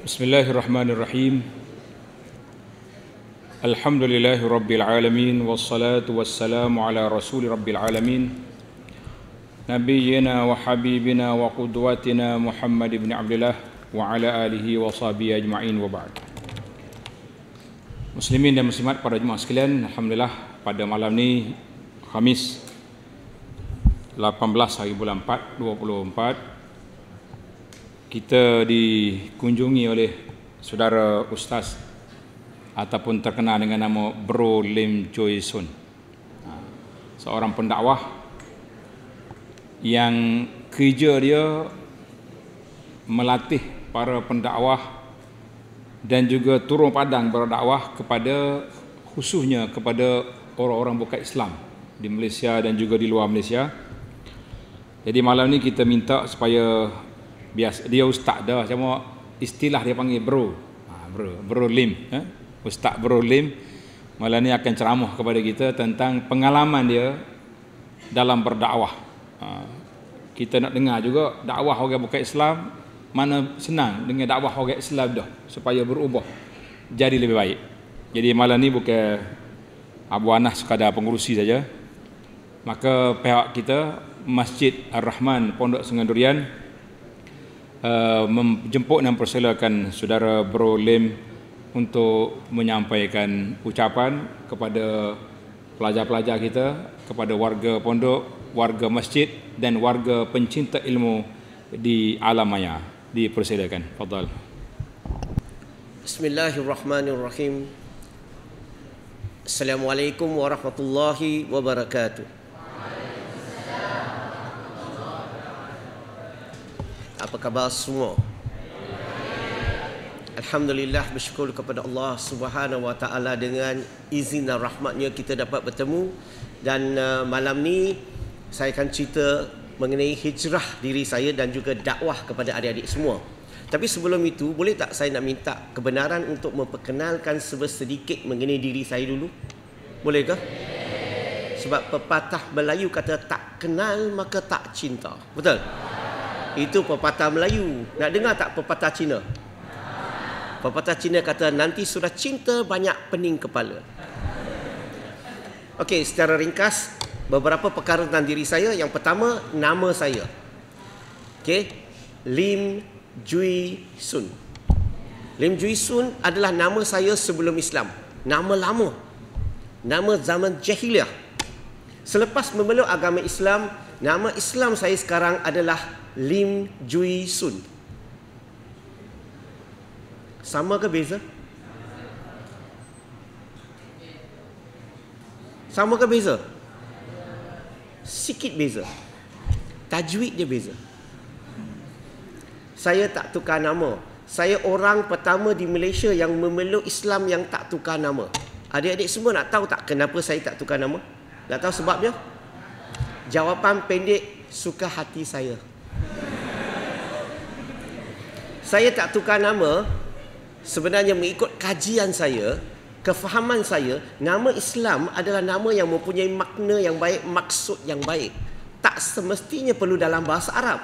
Bismillahirrahmanirrahim Alhamdulillahi Rabbil Alamin Wassalatu wassalamu ala Rasul Rabbil Alamin Nabiyyina wa Habibina wa Qudwatina Muhammad ibn Abdullah Wa ala alihi wa sahbihi ajma'in wa ba'd Muslimin dan pada Jumaat sekalian Alhamdulillah pada malam ni Khamis 18 hari bulan 4, 24 kita dikunjungi oleh saudara ustaz ataupun terkenal dengan nama Bro Lim Choi Sun. Ha. Seorang pendakwah yang kerja dia melatih para pendakwah dan juga turun padang berdakwah kepada khususnya kepada orang-orang bukan Islam di Malaysia dan juga di luar Malaysia. Jadi malam ni kita minta supaya biasa dia ustaz dah macam istilah dia panggil bro ha, bro bro lim eh? ustaz bro lim malam ni akan ceramah kepada kita tentang pengalaman dia dalam berdakwah ha, kita nak dengar juga dakwah orang bukan Islam mana senang dengan dakwah orang Islam dah supaya berubah jadi lebih baik jadi malam ni bukan Abu Anas sekadar pengurusi saja maka pihak kita Masjid Ar-Rahman Pondok Sungai Durian uh, menjemput dan persilakan saudara Bro Lim untuk menyampaikan ucapan kepada pelajar-pelajar kita, kepada warga pondok, warga masjid dan warga pencinta ilmu di alam maya. Dipersilakan. Fadal. Bismillahirrahmanirrahim. Assalamualaikum warahmatullahi wabarakatuh. apa khabar semua? Alhamdulillah bersyukur kepada Allah Subhanahu Wa Taala dengan izin dan rahmatnya kita dapat bertemu dan uh, malam ni saya akan cerita mengenai hijrah diri saya dan juga dakwah kepada adik-adik semua. Tapi sebelum itu, boleh tak saya nak minta kebenaran untuk memperkenalkan sedikit mengenai diri saya dulu? Bolehkah? Sebab pepatah Melayu kata tak kenal maka tak cinta. Betul? Betul. Itu pepatah Melayu. Nak dengar tak pepatah Cina? Pepatah Cina kata nanti sudah cinta banyak pening kepala. Okey, secara ringkas beberapa perkara tentang diri saya. Yang pertama, nama saya. Okey. Lim Jui Sun. Lim Jui Sun adalah nama saya sebelum Islam. Nama lama. Nama zaman jahiliah. Selepas memeluk agama Islam, nama Islam saya sekarang adalah Lim Jui Sun. Sama ke beza? Sama ke beza? Sikit beza. Tajwid dia beza. Saya tak tukar nama. Saya orang pertama di Malaysia yang memeluk Islam yang tak tukar nama. Adik-adik semua nak tahu tak kenapa saya tak tukar nama? Nak tahu sebabnya? Jawapan pendek suka hati saya saya tak tukar nama sebenarnya mengikut kajian saya kefahaman saya nama Islam adalah nama yang mempunyai makna yang baik maksud yang baik tak semestinya perlu dalam bahasa Arab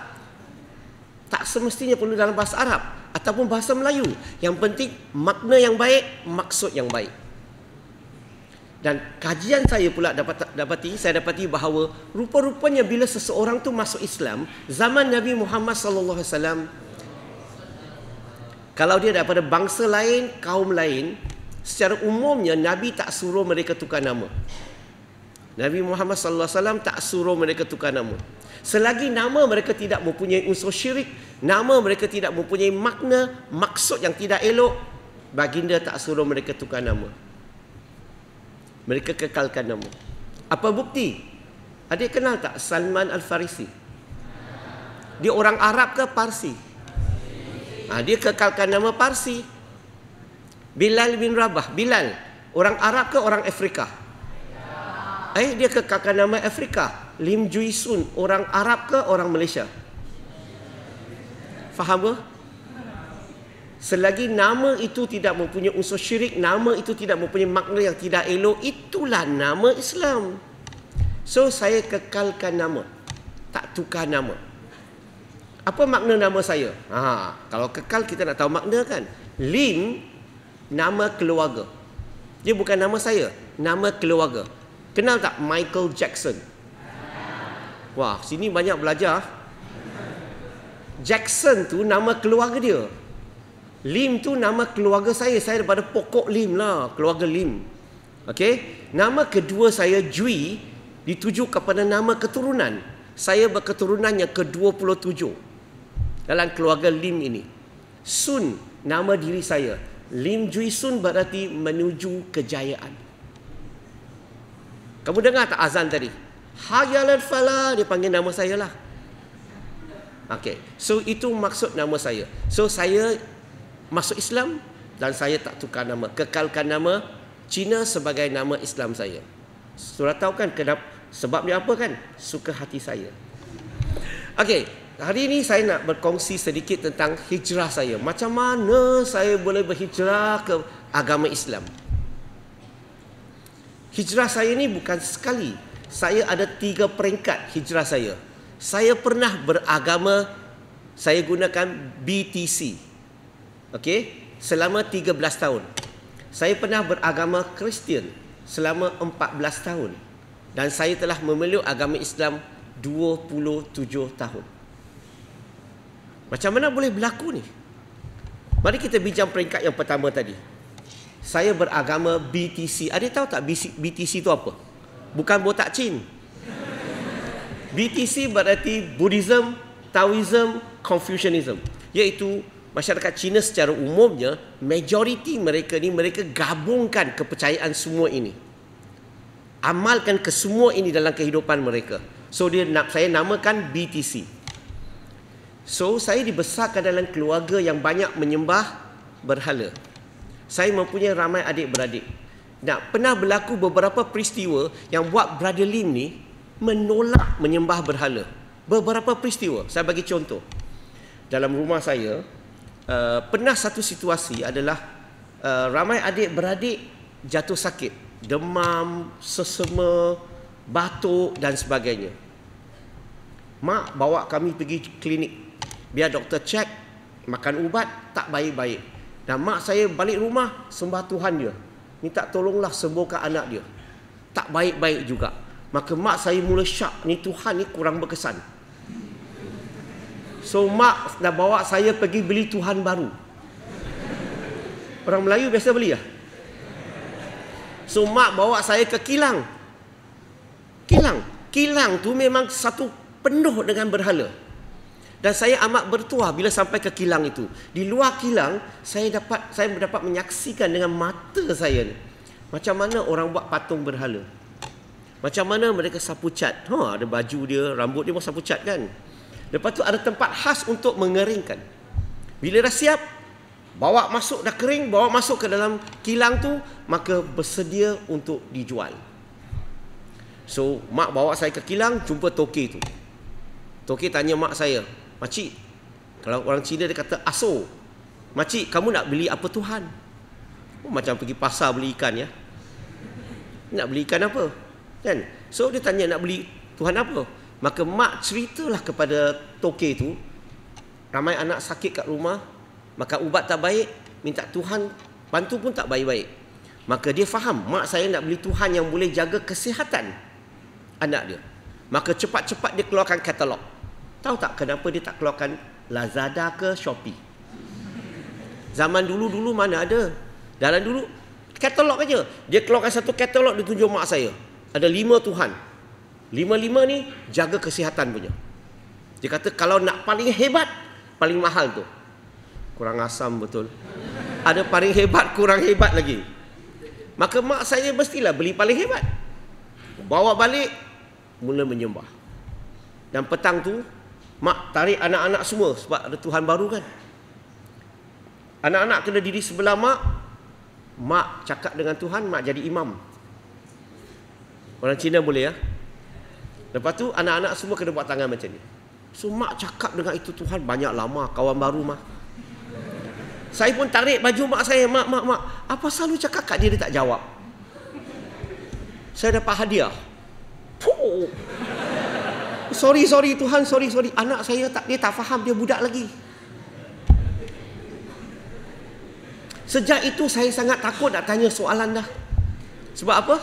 tak semestinya perlu dalam bahasa Arab ataupun bahasa Melayu yang penting makna yang baik maksud yang baik dan kajian saya pula dapat dapati saya dapati bahawa rupa-rupanya bila seseorang tu masuk Islam zaman Nabi Muhammad sallallahu alaihi wasallam kalau dia daripada bangsa lain, kaum lain, secara umumnya Nabi tak suruh mereka tukar nama. Nabi Muhammad sallallahu alaihi wasallam tak suruh mereka tukar nama. Selagi nama mereka tidak mempunyai unsur syirik, nama mereka tidak mempunyai makna maksud yang tidak elok, baginda tak suruh mereka tukar nama. Mereka kekalkan nama. Apa bukti? Adik kenal tak Salman Al-Farisi? Dia orang Arab ke Parsi? ha, dia kekalkan nama Parsi. Bilal bin Rabah, Bilal. Orang Arab ke orang Afrika? Eh, dia kekalkan nama Afrika. Lim Jui Sun, orang Arab ke orang Malaysia? Faham ke? Selagi nama itu tidak mempunyai unsur syirik, nama itu tidak mempunyai makna yang tidak elok, itulah nama Islam. So saya kekalkan nama. Tak tukar nama apa makna nama saya? Ha, kalau kekal kita nak tahu makna kan? Lin nama keluarga. Dia bukan nama saya, nama keluarga. Kenal tak Michael Jackson? Wah, sini banyak belajar. Jackson tu nama keluarga dia. Lim tu nama keluarga saya. Saya daripada pokok Lim lah. Keluarga Lim. Okay? Nama kedua saya Jui. ditujuk kepada nama keturunan. Saya berketurunan yang ke-27 dalam keluarga Lim ini. Sun nama diri saya. Lim Jui Sun berarti menuju kejayaan. Kamu dengar tak azan tadi? Hayalan Fala dia panggil nama saya lah. Okay. So itu maksud nama saya. So saya masuk Islam dan saya tak tukar nama. Kekalkan nama Cina sebagai nama Islam saya. Sudah tahu kan kenapa? Sebab Sebabnya apa kan? Suka hati saya. Okay. Hari ini saya nak berkongsi sedikit tentang hijrah saya. Macam mana saya boleh berhijrah ke agama Islam? Hijrah saya ini bukan sekali. Saya ada tiga peringkat hijrah saya. Saya pernah beragama, saya gunakan BTC. okay, selama 13 tahun. Saya pernah beragama Kristian selama 14 tahun. Dan saya telah memeluk agama Islam 27 tahun. Macam mana boleh berlaku ni? Mari kita bincang peringkat yang pertama tadi. Saya beragama BTC. Ada tahu tak BTC itu apa? Bukan botak Cin. BTC berarti Buddhism, Taoism, Confucianism. Iaitu masyarakat Cina secara umumnya, majoriti mereka ni mereka gabungkan kepercayaan semua ini. Amalkan kesemua ini dalam kehidupan mereka. So dia nak saya namakan BTC. So saya dibesarkan dalam keluarga yang banyak menyembah berhala. Saya mempunyai ramai adik-beradik. Nah, pernah berlaku beberapa peristiwa yang buat Brother Lim ni menolak menyembah berhala. Beberapa peristiwa, saya bagi contoh. Dalam rumah saya, uh, pernah satu situasi adalah uh, ramai adik-beradik jatuh sakit. Demam, sesema, batuk dan sebagainya. Mak bawa kami pergi klinik Biar doktor cek Makan ubat Tak baik-baik Dan mak saya balik rumah Sembah Tuhan dia Minta tolonglah sembuhkan anak dia Tak baik-baik juga Maka mak saya mula syak Ni Tuhan ni kurang berkesan So mak dah bawa saya pergi beli Tuhan baru Orang Melayu biasa beli lah ya? So mak bawa saya ke kilang Kilang Kilang tu memang satu penuh dengan berhala dan saya amat bertuah bila sampai ke kilang itu. Di luar kilang, saya dapat saya dapat menyaksikan dengan mata saya ni. Macam mana orang buat patung berhala? Macam mana mereka sapu cat? Ha, ada baju dia, rambut dia pun sapu cat kan? Lepas tu ada tempat khas untuk mengeringkan. Bila dah siap, bawa masuk dah kering, bawa masuk ke dalam kilang tu, maka bersedia untuk dijual. So, mak bawa saya ke kilang, jumpa Toki tu. Toki tanya mak saya, Makcik Kalau orang Cina dia kata aso Makcik kamu nak beli apa Tuhan oh, Macam pergi pasar beli ikan ya Nak beli ikan apa kan? So dia tanya nak beli Tuhan apa Maka mak ceritalah kepada toke tu Ramai anak sakit kat rumah maka ubat tak baik Minta Tuhan bantu pun tak baik-baik Maka dia faham Mak saya nak beli Tuhan yang boleh jaga kesihatan Anak dia Maka cepat-cepat dia keluarkan katalog Tahu tak kenapa dia tak keluarkan Lazada ke Shopee? Zaman dulu-dulu mana ada? Dalam dulu katalog aja. Dia keluarkan satu katalog dia tunjuk mak saya. Ada lima Tuhan. Lima-lima ni jaga kesihatan punya. Dia kata kalau nak paling hebat, paling mahal tu. Kurang asam betul. Ada paling hebat, kurang hebat lagi. Maka mak saya mestilah beli paling hebat. Bawa balik, mula menyembah. Dan petang tu, Mak tarik anak-anak semua sebab ada Tuhan baru kan. Anak-anak kena diri sebelah mak. Mak cakap dengan Tuhan, mak jadi imam. Orang Cina boleh ya. Lepas tu anak-anak semua kena buat tangan macam ni. So mak cakap dengan itu Tuhan banyak lama kawan baru mak. Saya pun tarik baju mak saya, mak, mak, mak. Apa selalu cakap kat dia, dia tak jawab. Saya dapat hadiah. Puh sorry sorry Tuhan sorry sorry anak saya tak dia tak faham dia budak lagi sejak itu saya sangat takut nak tanya soalan dah sebab apa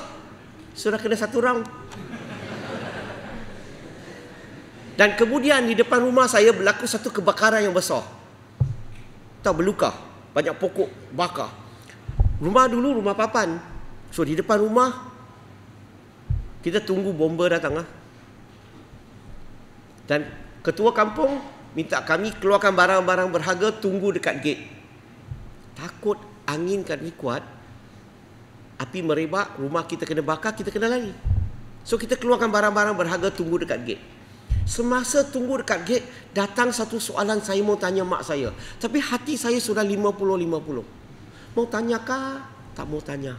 sudah kena satu round dan kemudian di depan rumah saya berlaku satu kebakaran yang besar tak berluka banyak pokok bakar rumah dulu rumah papan so di depan rumah kita tunggu bomba datang lah dan ketua kampung minta kami keluarkan barang-barang berharga tunggu dekat gate. Takut angin kat ni kuat, api merebak, rumah kita kena bakar, kita kena lari. So kita keluarkan barang-barang berharga tunggu dekat gate. Semasa tunggu dekat gate, datang satu soalan saya mau tanya mak saya. Tapi hati saya sudah 50-50. Mau tanya tanyakah? Tak mau tanya.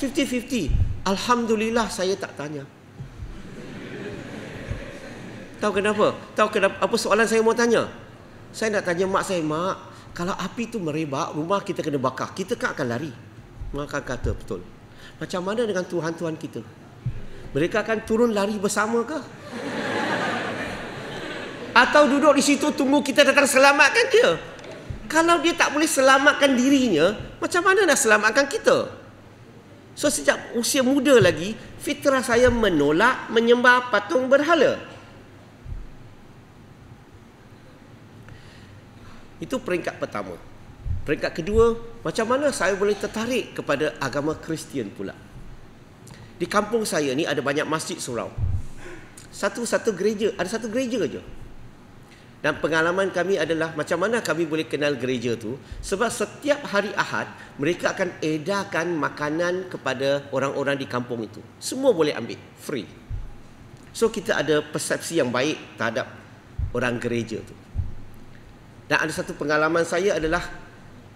50-50. Alhamdulillah saya tak tanya. Tahu kenapa? Tahu kenapa? Apa soalan saya mau tanya? Saya nak tanya mak saya, mak, kalau api tu merebak, rumah kita kena bakar. Kita kan akan lari. Mak kata betul. Macam mana dengan Tuhan-Tuhan kita? Mereka akan turun lari bersama ke? Atau duduk di situ tunggu kita datang selamatkan dia? Kalau dia tak boleh selamatkan dirinya, macam mana nak selamatkan kita? So sejak usia muda lagi, fitrah saya menolak menyembah patung berhala. Itu peringkat pertama. Peringkat kedua, macam mana saya boleh tertarik kepada agama Kristian pula? Di kampung saya ni ada banyak masjid surau. Satu-satu gereja, ada satu gereja saja. Dan pengalaman kami adalah macam mana kami boleh kenal gereja tu sebab setiap hari Ahad mereka akan edarkan makanan kepada orang-orang di kampung itu. Semua boleh ambil free. So kita ada persepsi yang baik terhadap orang gereja tu. Dan ada satu pengalaman saya adalah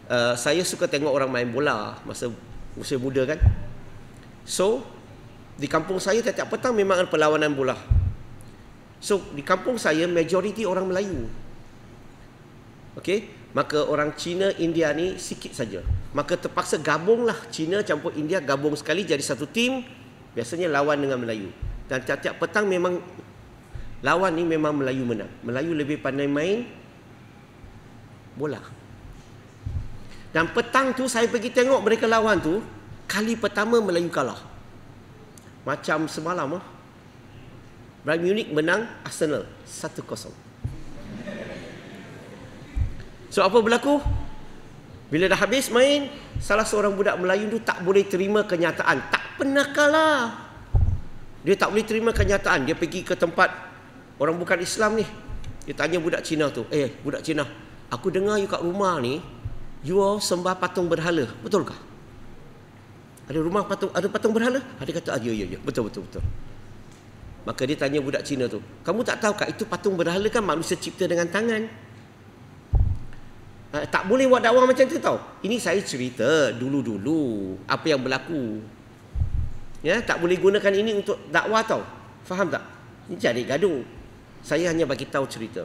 uh, saya suka tengok orang main bola masa usia muda kan. So di kampung saya tiap-tiap petang memang ada perlawanan bola. So di kampung saya majoriti orang Melayu. Okay, maka orang Cina India ni sikit saja. Maka terpaksa gabunglah Cina campur India gabung sekali jadi satu tim biasanya lawan dengan Melayu. Dan tiap-tiap petang memang lawan ni memang Melayu menang. Melayu lebih pandai main bola. Dan petang tu saya pergi tengok mereka lawan tu, kali pertama Melayu kalah. Macam semalam ah. Bayern Munich menang Arsenal 1-0. So apa berlaku? Bila dah habis main, salah seorang budak Melayu tu tak boleh terima kenyataan, tak pernah kalah. Dia tak boleh terima kenyataan, dia pergi ke tempat orang bukan Islam ni. Dia tanya budak Cina tu, "Eh, budak Cina, Aku dengar you kat rumah ni You all sembah patung berhala Betul kah? Ada rumah patung ada patung berhala? Ada ah, kata, ah, ya, ya, ya, betul, betul, betul Maka dia tanya budak Cina tu Kamu tak tahu kah itu patung berhala kan manusia cipta dengan tangan ha, Tak boleh buat dakwah macam tu tau Ini saya cerita dulu-dulu Apa yang berlaku Ya, tak boleh gunakan ini untuk dakwah tau. Faham tak? Ini jadi gaduh. Saya hanya bagi tahu cerita.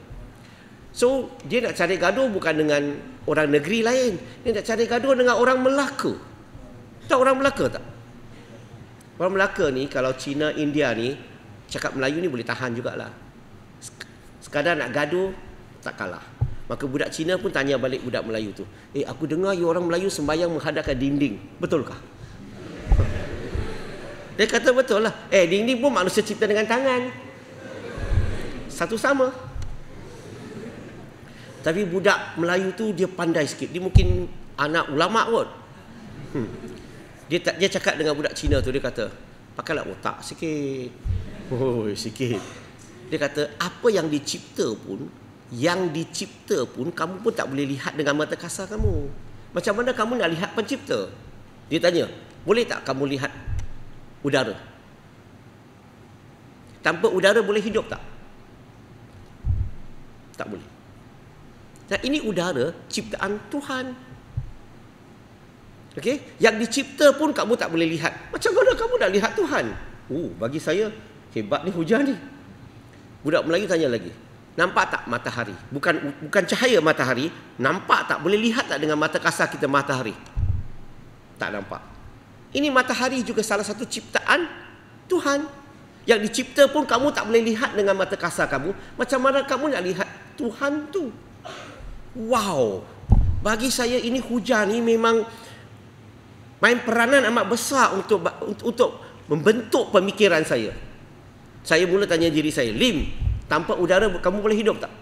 So dia nak cari gaduh bukan dengan orang negeri lain Dia nak cari gaduh dengan orang Melaka Tak orang Melaka tak? Orang Melaka ni kalau Cina, India ni Cakap Melayu ni boleh tahan jugalah Sekadar nak gaduh tak kalah Maka budak Cina pun tanya balik budak Melayu tu Eh aku dengar you orang Melayu sembahyang menghadapkan dinding Betulkah? Dia kata betul lah Eh dinding pun manusia cipta dengan tangan Satu sama tapi budak Melayu tu dia pandai sikit. Dia mungkin anak ulama kot. Hmm. Dia tak dia cakap dengan budak Cina tu dia kata, pakailah otak sikit. Oh, sikit. Dia kata, apa yang dicipta pun, yang dicipta pun kamu pun tak boleh lihat dengan mata kasar kamu. Macam mana kamu nak lihat pencipta? Dia tanya, boleh tak kamu lihat udara? Tanpa udara boleh hidup tak? Tak boleh. Dan ini udara ciptaan Tuhan. Okey, yang dicipta pun kamu tak boleh lihat. Macam mana kamu nak lihat Tuhan? Uh, bagi saya hebat ni hujan ni. Budak Melayu tanya lagi. Nampak tak matahari? Bukan bukan cahaya matahari, nampak tak boleh lihat tak dengan mata kasar kita matahari? Tak nampak. Ini matahari juga salah satu ciptaan Tuhan. Yang dicipta pun kamu tak boleh lihat dengan mata kasar kamu. Macam mana kamu nak lihat Tuhan tu? Wow Bagi saya ini hujan ini memang Main peranan amat besar untuk untuk membentuk pemikiran saya Saya mula tanya diri saya Lim, tanpa udara kamu boleh hidup tak?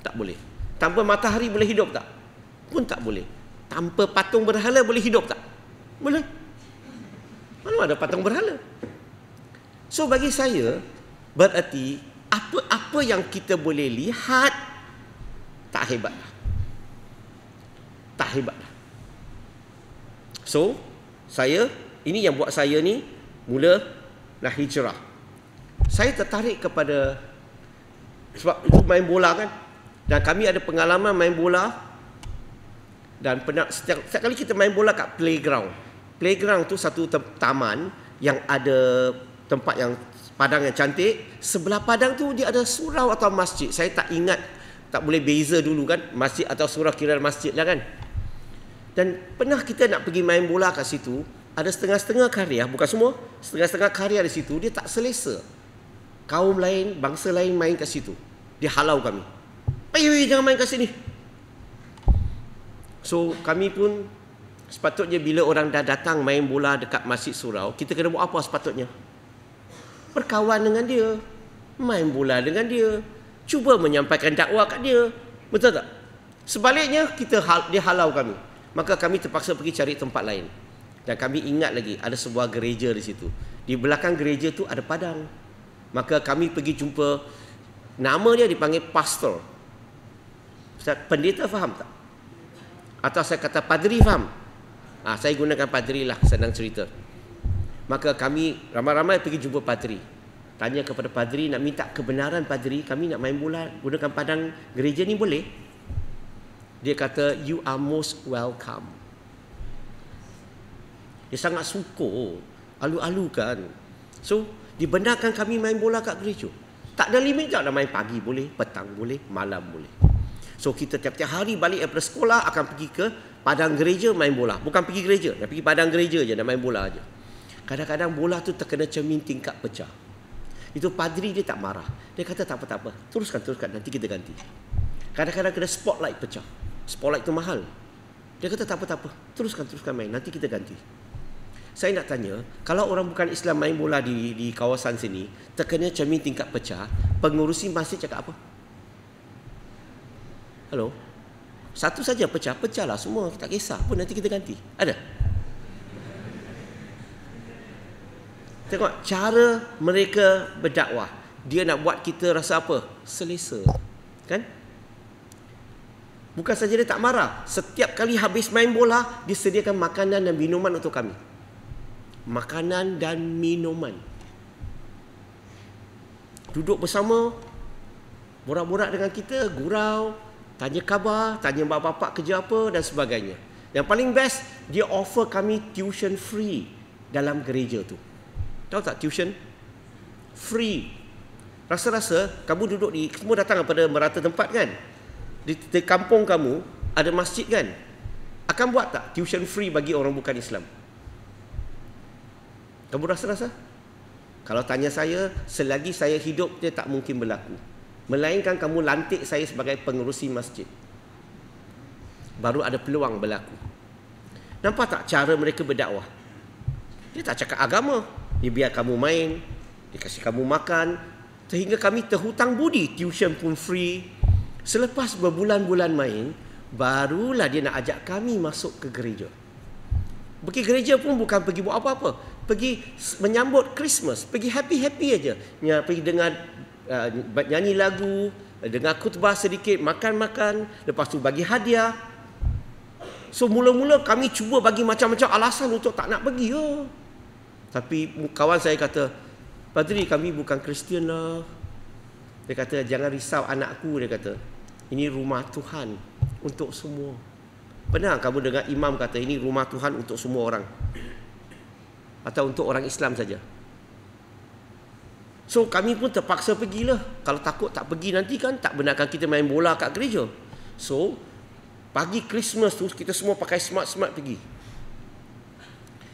Tak boleh Tanpa matahari boleh hidup tak? Pun tak boleh Tanpa patung berhala boleh hidup tak? Boleh Mana ada patung berhala? So bagi saya Berarti apa-apa yang kita boleh lihat tak hebat lah. tak hebat lah. so saya ini yang buat saya ni mula nak lah hijrah saya tertarik kepada sebab itu main bola kan dan kami ada pengalaman main bola dan pernah setiap, setiap kali kita main bola kat playground playground tu satu taman yang ada tempat yang padang yang cantik sebelah padang tu dia ada surau atau masjid saya tak ingat tak boleh beza dulu kan masjid atau surau kira masjid lah kan dan pernah kita nak pergi main bola kat situ ada setengah-setengah karya bukan semua setengah-setengah karya di situ dia tak selesa kaum lain bangsa lain main kat situ dia halau kami ayuh jangan main kat sini so kami pun sepatutnya bila orang dah datang main bola dekat masjid surau kita kena buat apa sepatutnya berkawan dengan dia main bola dengan dia cuba menyampaikan dakwah kat dia. Betul tak? Sebaliknya kita hal, dia halau kami. Maka kami terpaksa pergi cari tempat lain. Dan kami ingat lagi ada sebuah gereja di situ. Di belakang gereja tu ada padang. Maka kami pergi jumpa nama dia dipanggil pastor. Ustaz, pendeta faham tak? Atau saya kata padri faham? Ah, ha, saya gunakan padri lah senang cerita. Maka kami ramai-ramai pergi jumpa padri tanya kepada padri nak minta kebenaran padri kami nak main bola gunakan padang gereja ni boleh dia kata you are most welcome dia sangat suka alu-alu kan so dibenarkan kami main bola kat gereja tak ada limit tak nak main pagi boleh petang boleh malam boleh so kita tiap-tiap hari balik dari sekolah akan pergi ke padang gereja main bola bukan pergi gereja nak pergi padang gereja je nak main bola aje kadang-kadang bola tu terkena cermin tingkat pecah itu padri dia tak marah. Dia kata tak apa apa. Teruskan teruskan nanti kita ganti. Kadang-kadang kena spotlight pecah. Spotlight tu mahal. Dia kata tak apa apa. Teruskan teruskan main nanti kita ganti. Saya nak tanya, kalau orang bukan Islam main bola di di kawasan sini, terkena cermin tingkat pecah, pengurusi masjid cakap apa? Hello? Satu saja pecah, pecahlah semua. Tak kisah pun nanti kita ganti. Ada? Tengok cara mereka berdakwah. Dia nak buat kita rasa apa? Selesa. Kan? Bukan saja dia tak marah. Setiap kali habis main bola, disediakan makanan dan minuman untuk kami. Makanan dan minuman. Duduk bersama, borak-borak dengan kita, gurau, tanya khabar, tanya bapak-bapak kerja apa dan sebagainya. Yang paling best, dia offer kami tuition free dalam gereja tu. Tahu tak tuition? Free. Rasa-rasa kamu duduk di semua datang pada merata tempat kan? Di, di kampung kamu ada masjid kan? Akan buat tak tuition free bagi orang bukan Islam? Kamu rasa-rasa? Kalau tanya saya, selagi saya hidup dia tak mungkin berlaku. Melainkan kamu lantik saya sebagai pengerusi masjid. Baru ada peluang berlaku. Nampak tak cara mereka berdakwah? Dia tak cakap agama, dia biar kamu main Dia kasih kamu makan Sehingga kami terhutang budi Tuition pun free Selepas berbulan-bulan main Barulah dia nak ajak kami masuk ke gereja Pergi gereja pun bukan pergi buat apa-apa Pergi menyambut Christmas Pergi happy-happy aja. Ya, pergi dengar uh, nyanyi lagu Dengar kutbah sedikit Makan-makan Lepas tu bagi hadiah So mula-mula kami cuba bagi macam-macam alasan untuk tak nak pergi oh. Tapi kawan saya kata, Padri kami bukan Kristian lah. Dia kata, jangan risau anakku, dia kata. Ini rumah Tuhan untuk semua. Pernah kamu dengar imam kata, ini rumah Tuhan untuk semua orang? Atau untuk orang Islam saja? So kami pun terpaksa pergilah. Kalau takut tak pergi nanti kan tak benarkan kita main bola kat gereja. So pagi Christmas tu kita semua pakai smart-smart pergi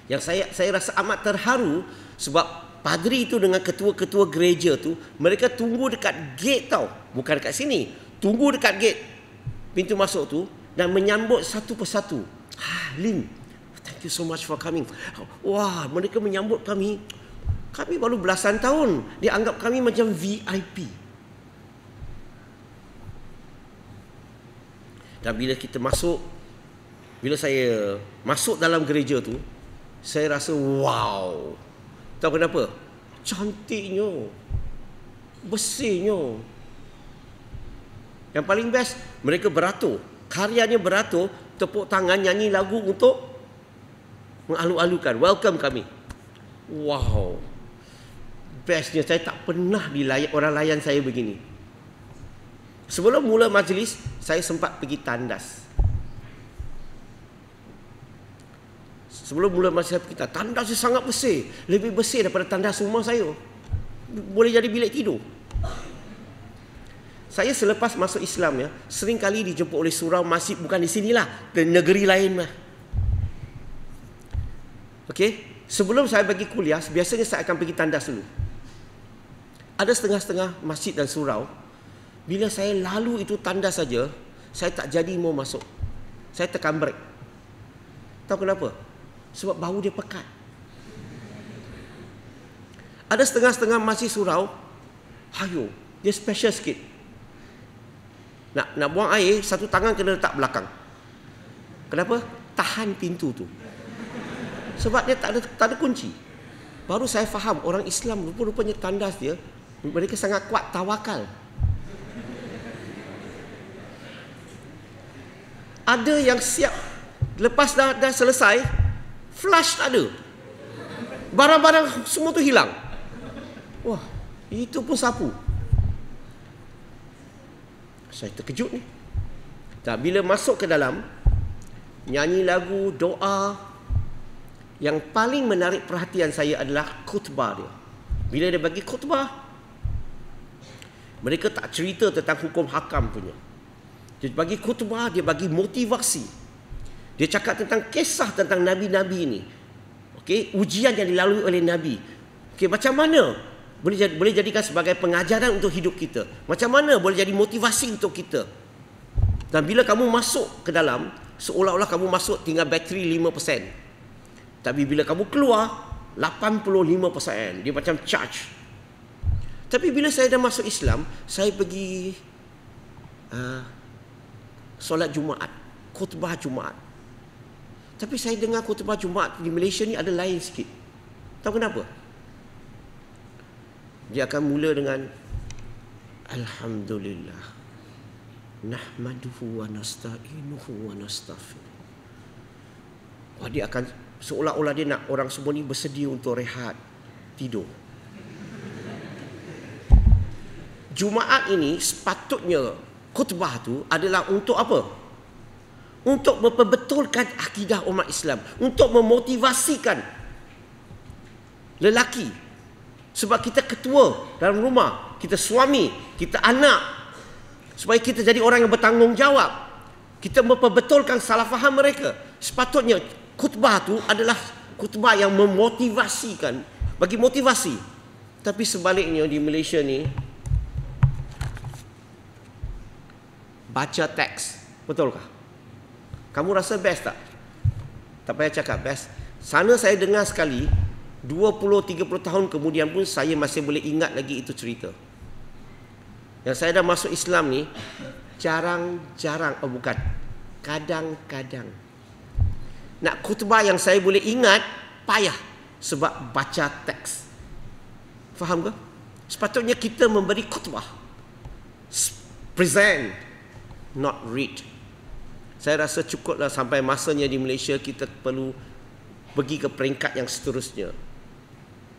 yang saya saya rasa amat terharu sebab padri itu dengan ketua-ketua gereja tu mereka tunggu dekat gate tau bukan dekat sini tunggu dekat gate pintu masuk tu dan menyambut satu persatu ha ah, lim thank you so much for coming wah mereka menyambut kami kami baru belasan tahun dianggap kami macam VIP dan bila kita masuk bila saya masuk dalam gereja tu saya rasa wow. Tahu kenapa? Cantiknya. Besinya. Yang paling best, mereka beratur. Karyanya beratur, tepuk tangan nyanyi lagu untuk mengalu-alukan. Welcome kami. Wow. Bestnya, saya tak pernah dilayan, orang layan saya begini. Sebelum mula majlis, saya sempat pergi tandas. Sebelum bulan masa kita tanda saya sangat bersih, lebih bersih daripada tanda semua saya. Boleh jadi bilik tidur. Saya selepas masuk Islam ya, sering kali dijemput oleh surau masjid bukan di sinilah, di negeri lain lah. Okey, sebelum saya bagi kuliah, biasanya saya akan pergi tanda dulu. Ada setengah-setengah masjid dan surau, bila saya lalu itu tanda saja, saya tak jadi mau masuk. Saya tekan brek. Tahu kenapa? sebab bau dia pekat. Ada setengah-setengah masih surau, hayu, dia special sikit. Nak nak buang air, satu tangan kena letak belakang. Kenapa? Tahan pintu tu. Sebab dia tak ada tak ada kunci. Baru saya faham orang Islam rupanya tandas dia mereka sangat kuat tawakal. Ada yang siap lepas dah, dah selesai Flash tak ada Barang-barang semua tu hilang Wah Itu pun sapu Saya terkejut ni Tak bila masuk ke dalam Nyanyi lagu doa Yang paling menarik perhatian saya adalah khutbah dia Bila dia bagi khutbah Mereka tak cerita tentang hukum hakam punya Dia bagi khutbah Dia bagi motivasi dia cakap tentang kisah tentang nabi-nabi ini. Okey, ujian yang dilalui oleh nabi. Okey, macam mana boleh jad, boleh jadikan sebagai pengajaran untuk hidup kita? Macam mana boleh jadi motivasi untuk kita? Dan bila kamu masuk ke dalam, seolah-olah kamu masuk tinggal bateri 5%. Tapi bila kamu keluar, 85%. Dia macam charge. Tapi bila saya dah masuk Islam, saya pergi uh, solat Jumaat, khutbah Jumaat. Tapi saya dengar khutbah Jumaat di Malaysia ni ada lain sikit. Tahu kenapa? Dia akan mula dengan Alhamdulillah. Nahmaduhu wa nasta'inuhu wa nastaghfir. Wah dia akan seolah-olah dia nak orang semua ni bersedia untuk rehat tidur. Jumaat ini sepatutnya khutbah tu adalah untuk apa? untuk memperbetulkan akidah umat Islam, untuk memotivasikan lelaki sebab kita ketua dalam rumah, kita suami, kita anak supaya kita jadi orang yang bertanggungjawab. Kita memperbetulkan salah faham mereka. Sepatutnya khutbah tu adalah khutbah yang memotivasikan bagi motivasi. Tapi sebaliknya di Malaysia ni baca teks betulkah kamu rasa best tak? Tak payah cakap best. Sana saya dengar sekali 20 30 tahun kemudian pun saya masih boleh ingat lagi itu cerita. Yang saya dah masuk Islam ni jarang-jarang oh bukan kadang-kadang nak khutbah yang saya boleh ingat payah sebab baca teks. Faham ke? Sepatutnya kita memberi khutbah present not read saya rasa cukuplah sampai masanya di Malaysia kita perlu pergi ke peringkat yang seterusnya.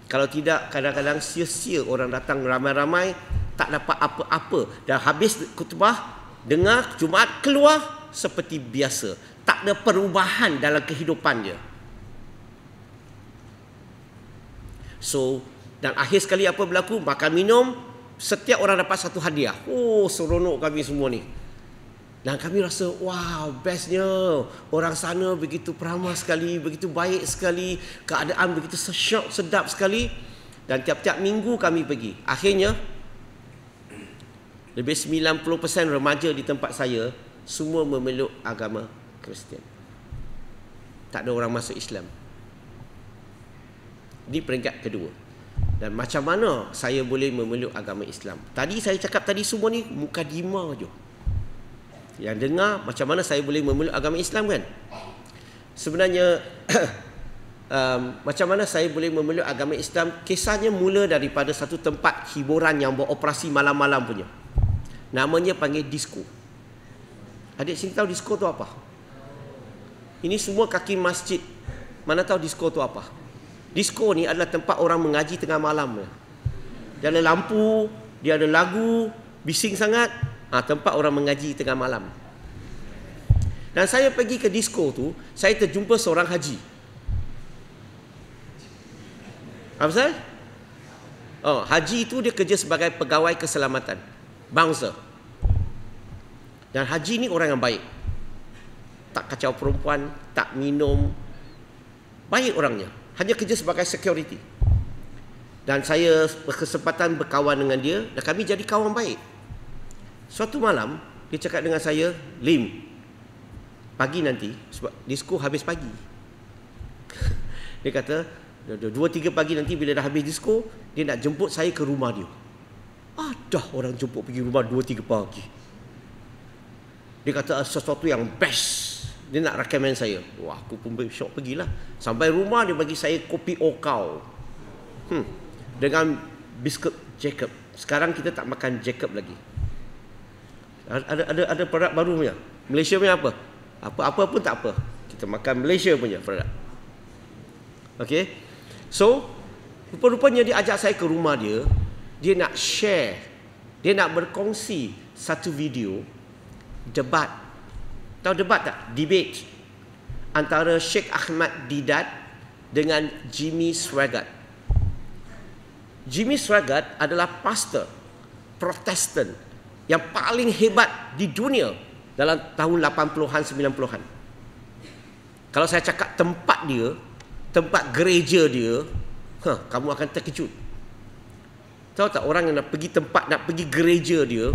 Kalau tidak kadang-kadang sia-sia orang datang ramai-ramai tak dapat apa-apa dah habis khutbah dengar Jumaat keluar seperti biasa. Tak ada perubahan dalam kehidupan dia. So dan akhir sekali apa berlaku? Makan minum setiap orang dapat satu hadiah. Oh seronok kami semua ni. Dan kami rasa wow bestnya orang sana begitu peramah sekali, begitu baik sekali, keadaan begitu sesyok sedap sekali. Dan tiap-tiap minggu kami pergi. Akhirnya lebih 90% remaja di tempat saya semua memeluk agama Kristian. Tak ada orang masuk Islam. Di peringkat kedua. Dan macam mana saya boleh memeluk agama Islam? Tadi saya cakap tadi semua ni muka dima je yang dengar macam mana saya boleh memeluk agama Islam kan sebenarnya um, macam mana saya boleh memeluk agama Islam kisahnya mula daripada satu tempat hiburan yang beroperasi malam-malam punya namanya panggil disco adik sini tahu disco tu apa ini semua kaki masjid mana tahu disco tu apa disco ni adalah tempat orang mengaji tengah malam dia ada lampu dia ada lagu bising sangat ha, tempat orang mengaji tengah malam dan saya pergi ke disco tu saya terjumpa seorang haji apa saya oh haji itu dia kerja sebagai pegawai keselamatan bouncer dan haji ni orang yang baik tak kacau perempuan tak minum baik orangnya hanya kerja sebagai security dan saya berkesempatan berkawan dengan dia dan kami jadi kawan baik Suatu malam dia cakap dengan saya, "Lim, pagi nanti sebab disko habis pagi." dia kata, "Dua tiga pagi nanti bila dah habis disko, dia nak jemput saya ke rumah dia." Ada orang jemput pergi rumah 2-3 pagi Dia kata sesuatu yang best Dia nak recommend saya Wah aku pun syok pergilah Sampai rumah dia bagi saya kopi okau hmm. Dengan biskut Jacob Sekarang kita tak makan Jacob lagi ada ada ada produk baru punya. Malaysia punya apa? Apa-apa pun tak apa. Kita makan Malaysia punya produk. Okey. So, rupa-rupanya dia ajak saya ke rumah dia, dia nak share. Dia nak berkongsi satu video debat. Tahu debat tak? Debate antara Sheikh Ahmad Didat dengan Jimmy Swaggart. Jimmy Swaggart adalah pastor Protestant yang paling hebat di dunia dalam tahun 80-an 90-an. Kalau saya cakap tempat dia, tempat gereja dia, huh, ha, kamu akan terkejut. Tahu tak orang yang nak pergi tempat nak pergi gereja dia,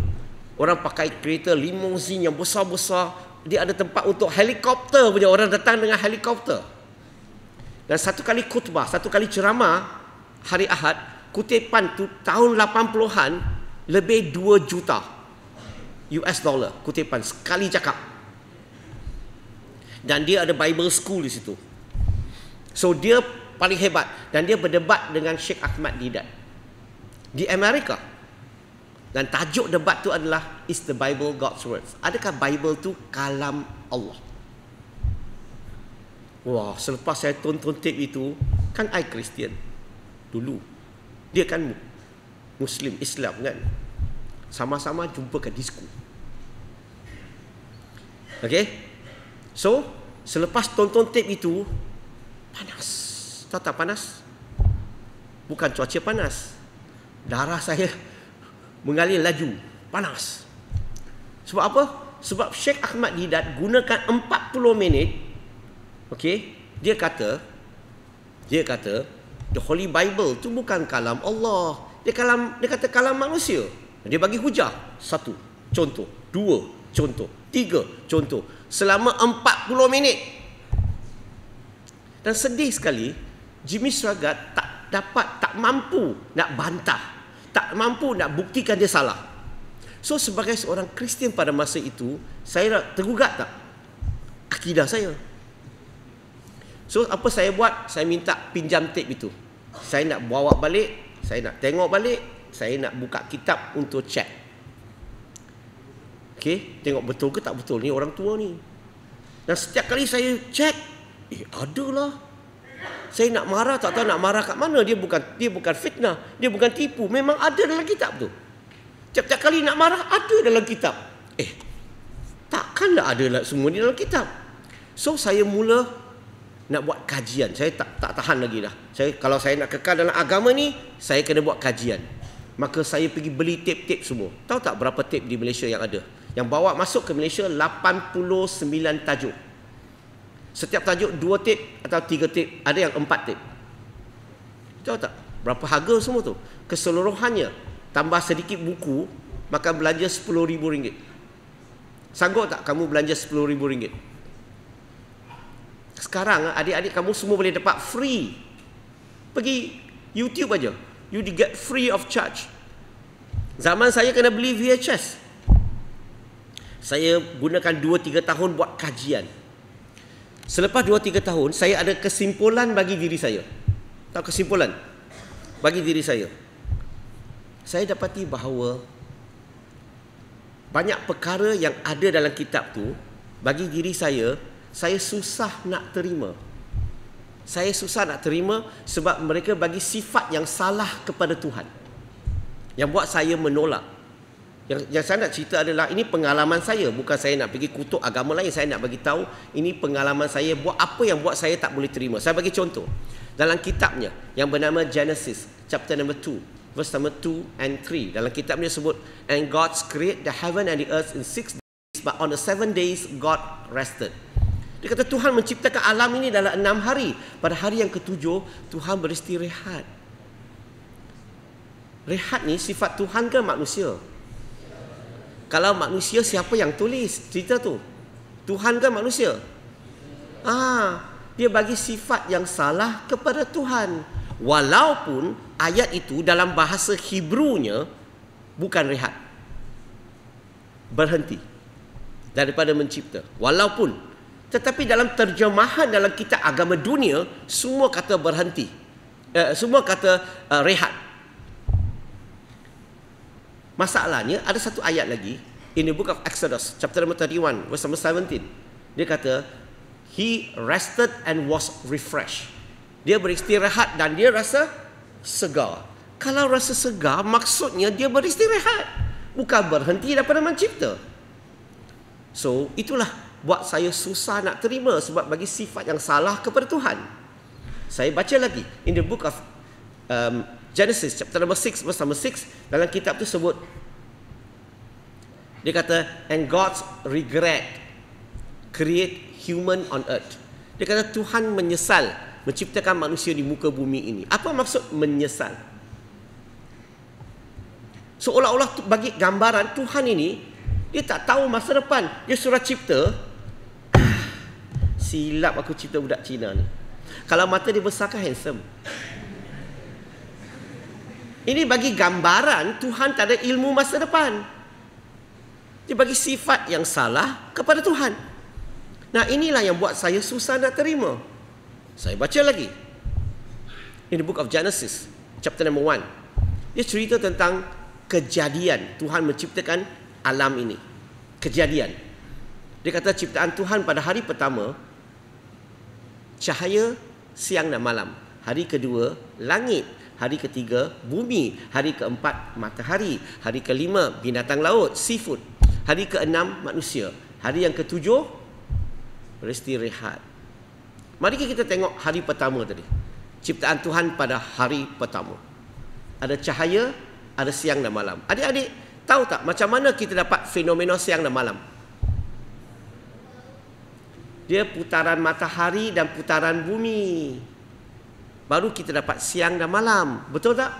orang pakai kereta limousin yang besar-besar, dia ada tempat untuk helikopter punya orang datang dengan helikopter. Dan satu kali khutbah, satu kali ceramah hari Ahad, kutipan tu tahun 80-an lebih 2 juta US dollar kutipan sekali cakap dan dia ada Bible school di situ so dia paling hebat dan dia berdebat dengan Sheikh Ahmad Didat di Amerika dan tajuk debat tu adalah is the Bible God's words adakah Bible tu kalam Allah wah selepas saya tonton tape itu kan I Christian dulu dia kan Muslim Islam kan sama-sama jumpa ke diskusi Okay So Selepas tonton tape itu Panas Tahu tak panas? Bukan cuaca panas Darah saya Mengalir laju Panas Sebab apa? Sebab Sheikh Ahmad Didat gunakan 40 minit Okay Dia kata Dia kata The Holy Bible tu bukan kalam Allah dia, kalam, dia kata kalam manusia Dia bagi hujah Satu Contoh Dua Contoh Tiga contoh Selama 40 minit Dan sedih sekali Jimmy Swaggart tak dapat Tak mampu nak bantah Tak mampu nak buktikan dia salah So sebagai seorang Kristian pada masa itu Saya nak tergugat tak Akidah saya So apa saya buat Saya minta pinjam tape itu Saya nak bawa balik Saya nak tengok balik Saya nak buka kitab untuk check Okey, tengok betul ke tak betul ni orang tua ni. Dan setiap kali saya cek, eh ada lah. Saya nak marah tak tahu nak marah kat mana. Dia bukan dia bukan fitnah, dia bukan tipu. Memang ada dalam kitab tu. Setiap kali nak marah ada dalam kitab. Eh. Takkanlah ada lah semua ni dalam kitab. So saya mula nak buat kajian. Saya tak tak tahan lagi dah. Saya kalau saya nak kekal dalam agama ni, saya kena buat kajian. Maka saya pergi beli tape-tape semua. Tahu tak berapa tape di Malaysia yang ada? yang bawa masuk ke Malaysia 89 tajuk. Setiap tajuk 2 tip atau 3 tip, ada yang 4 tip. Tahu tak berapa harga semua tu? Keseluruhannya tambah sedikit buku maka belanja RM10,000. Sanggup tak kamu belanja RM10,000? Sekarang ah, adik-adik kamu semua boleh dapat free. Pergi YouTube aja. You get free of charge. Zaman saya kena beli VHS saya gunakan 2-3 tahun buat kajian Selepas 2-3 tahun Saya ada kesimpulan bagi diri saya Tahu kesimpulan Bagi diri saya Saya dapati bahawa Banyak perkara yang ada dalam kitab tu Bagi diri saya Saya susah nak terima Saya susah nak terima Sebab mereka bagi sifat yang salah kepada Tuhan Yang buat saya menolak yang, yang saya nak cerita adalah ini pengalaman saya bukan saya nak pergi kutuk agama lain saya nak bagi tahu ini pengalaman saya buat apa yang buat saya tak boleh terima saya bagi contoh dalam kitabnya yang bernama Genesis chapter number 2 verse number 2 and 3 dalam kitabnya sebut and God created the heaven and the earth in six days but on the 7 days God rested dia kata Tuhan menciptakan alam ini dalam enam hari pada hari yang ketujuh Tuhan beristirahat rehat ni sifat Tuhan ke manusia manusia kalau manusia siapa yang tulis cerita tu Tuhan kan manusia ah dia bagi sifat yang salah kepada Tuhan walaupun ayat itu dalam bahasa Hebrewnya bukan rehat berhenti daripada mencipta walaupun tetapi dalam terjemahan dalam kitab agama dunia semua kata berhenti eh, semua kata uh, rehat Masalahnya ada satu ayat lagi in the book of Exodus chapter 31 verse number 17. Dia kata he rested and was refreshed. Dia beristirahat dan dia rasa segar. Kalau rasa segar maksudnya dia beristirahat bukan berhenti daripada mencipta. So itulah buat saya susah nak terima sebab bagi sifat yang salah kepada Tuhan. Saya baca lagi in the book of um, Genesis chapter number 6 verse number 6 dalam kitab tu sebut dia kata and God regret create human on earth. Dia kata Tuhan menyesal menciptakan manusia di muka bumi ini. Apa maksud menyesal? Seolah-olah bagi gambaran Tuhan ini dia tak tahu masa depan. Dia surah cipta silap aku cipta budak Cina ni. Kalau mata dia besar kan handsome. Ini bagi gambaran Tuhan tak ada ilmu masa depan. Dia bagi sifat yang salah kepada Tuhan. Nah inilah yang buat saya susah nak terima. Saya baca lagi. In the book of Genesis, chapter number one. Dia cerita tentang kejadian Tuhan menciptakan alam ini. Kejadian. Dia kata ciptaan Tuhan pada hari pertama, cahaya siang dan malam. Hari kedua, langit hari ketiga bumi, hari keempat matahari, hari kelima binatang laut, seafood, hari keenam manusia, hari yang ketujuh resti rehat. Mari kita tengok hari pertama tadi. Ciptaan Tuhan pada hari pertama. Ada cahaya, ada siang dan malam. Adik-adik, tahu tak macam mana kita dapat fenomena siang dan malam? Dia putaran matahari dan putaran bumi baru kita dapat siang dan malam. Betul tak?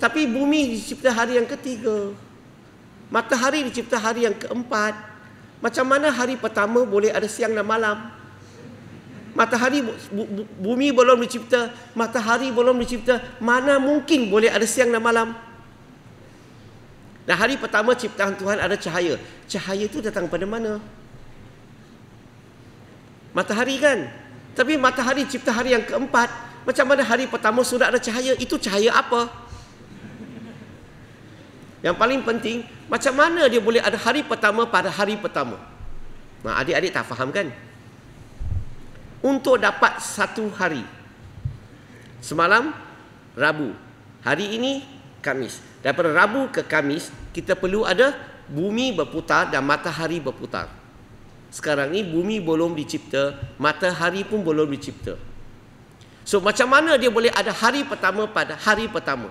Tapi bumi dicipta hari yang ketiga. Matahari dicipta hari yang keempat. Macam mana hari pertama boleh ada siang dan malam? Matahari bumi belum dicipta, matahari belum dicipta, mana mungkin boleh ada siang dan malam? Nah, hari pertama ciptaan Tuhan ada cahaya. Cahaya itu datang pada mana? Matahari kan? Tapi matahari cipta hari yang keempat, macam mana hari pertama sudah ada cahaya Itu cahaya apa? Yang paling penting Macam mana dia boleh ada hari pertama pada hari pertama? Nah, ha, adik-adik tak faham kan? Untuk dapat satu hari Semalam Rabu Hari ini Kamis Daripada Rabu ke Kamis Kita perlu ada bumi berputar dan matahari berputar sekarang ni bumi belum dicipta, matahari pun belum dicipta. So macam mana dia boleh ada hari pertama pada hari pertama?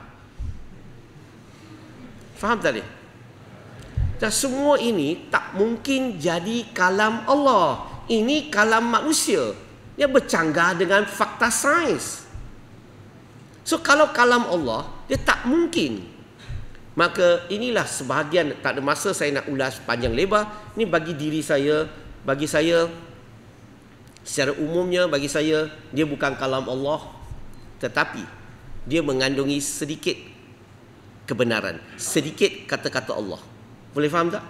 Faham tak dia? Dan semua ini tak mungkin jadi kalam Allah. Ini kalam manusia. Dia bercanggah dengan fakta sains. So kalau kalam Allah, dia tak mungkin. Maka inilah sebahagian tak ada masa saya nak ulas panjang lebar. Ini bagi diri saya, bagi saya secara umumnya bagi saya dia bukan kalam Allah tetapi dia mengandungi sedikit kebenaran sedikit kata-kata Allah boleh faham tak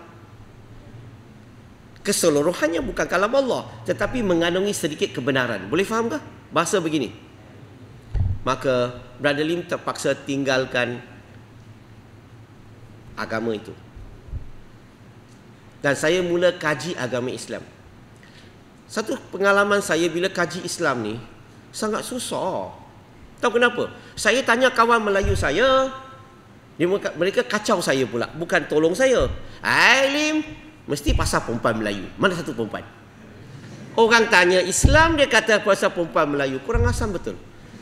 keseluruhannya bukan kalam Allah tetapi mengandungi sedikit kebenaran boleh faham tak bahasa begini maka Brother Lim terpaksa tinggalkan agama itu dan saya mula kaji agama Islam satu pengalaman saya bila kaji Islam ni sangat susah. Tahu kenapa? Saya tanya kawan Melayu saya, mereka kacau saya pula, bukan tolong saya. Alim mesti pasal perempuan Melayu. Mana satu perempuan? Orang tanya Islam dia kata pasal perempuan Melayu. Kurang asam betul.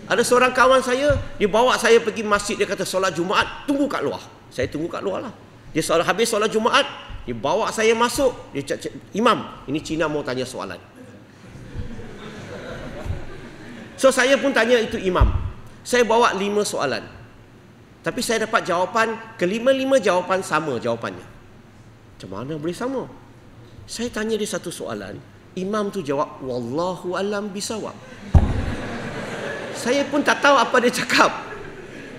Ada seorang kawan saya, dia bawa saya pergi masjid dia kata solat Jumaat tunggu kat luar. Saya tunggu kat luar lah. Dia solat habis solat Jumaat, dia bawa saya masuk, dia cakap imam, ini Cina mau tanya soalan. So saya pun tanya itu imam. Saya bawa lima soalan. Tapi saya dapat jawapan kelima-lima jawapan sama jawapannya. Macam mana boleh sama? Saya tanya dia satu soalan, imam tu jawab wallahu alam bisawab. saya pun tak tahu apa dia cakap.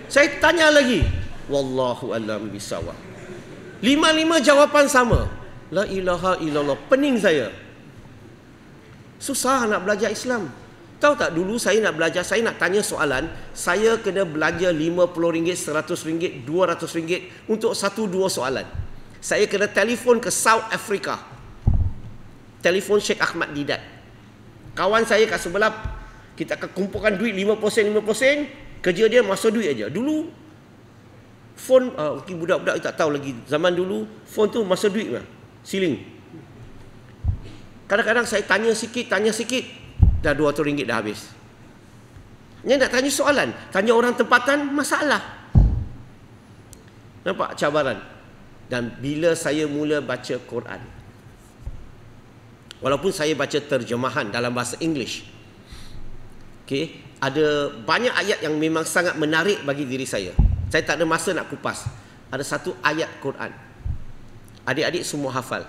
Saya tanya lagi, wallahu alam bisawab. Lima-lima jawapan sama. La ilaha illallah. Pening saya. Susah nak belajar Islam. Tahu tak dulu saya nak belajar, saya nak tanya soalan, saya kena belanja RM50, RM100, RM200 untuk satu dua soalan. Saya kena telefon ke South Africa. Telefon Sheikh Ahmad Didat. Kawan saya kat sebelah, kita akan kumpulkan duit 50 sen, 50 sen. Kerja dia masuk duit aja. Dulu, phone, uh, budak-budak tak tahu lagi. Zaman dulu, phone tu masuk duit lah, Siling. Kadang-kadang saya tanya sikit, tanya sikit dah dua tu ringgit dah habis ni nak tanya soalan tanya orang tempatan masalah nampak cabaran dan bila saya mula baca Quran walaupun saya baca terjemahan dalam bahasa English okay, ada banyak ayat yang memang sangat menarik bagi diri saya saya tak ada masa nak kupas ada satu ayat Quran adik-adik semua hafal